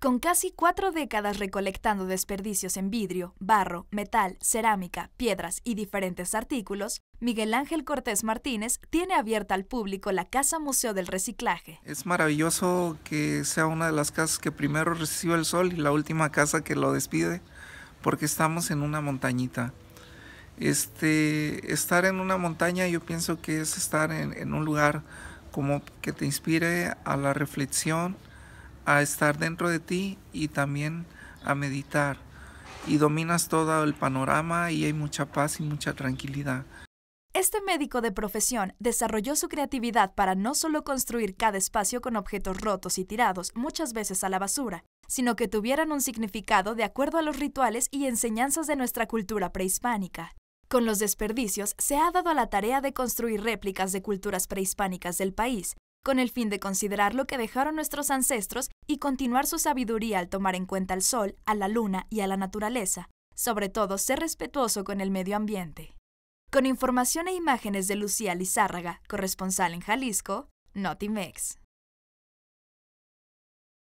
Con casi cuatro décadas recolectando desperdicios en vidrio, barro, metal, cerámica, piedras y diferentes artículos, Miguel Ángel Cortés Martínez tiene abierta al público la Casa Museo del Reciclaje. Es maravilloso que sea una de las casas que primero recibe el sol y la última casa que lo despide, porque estamos en una montañita. Este, estar en una montaña yo pienso que es estar en, en un lugar como que te inspire a la reflexión, a estar dentro de ti y también a meditar. Y dominas todo el panorama y hay mucha paz y mucha tranquilidad. Este médico de profesión desarrolló su creatividad para no solo construir cada espacio con objetos rotos y tirados muchas veces a la basura, sino que tuvieran un significado de acuerdo a los rituales y enseñanzas de nuestra cultura prehispánica. Con los desperdicios se ha dado a la tarea de construir réplicas de culturas prehispánicas del país, con el fin de considerar lo que dejaron nuestros ancestros y continuar su sabiduría al tomar en cuenta al sol, a la luna y a la naturaleza. Sobre todo, ser respetuoso con el medio ambiente. Con información e imágenes de Lucía Lizárraga, corresponsal en Jalisco, Notimex.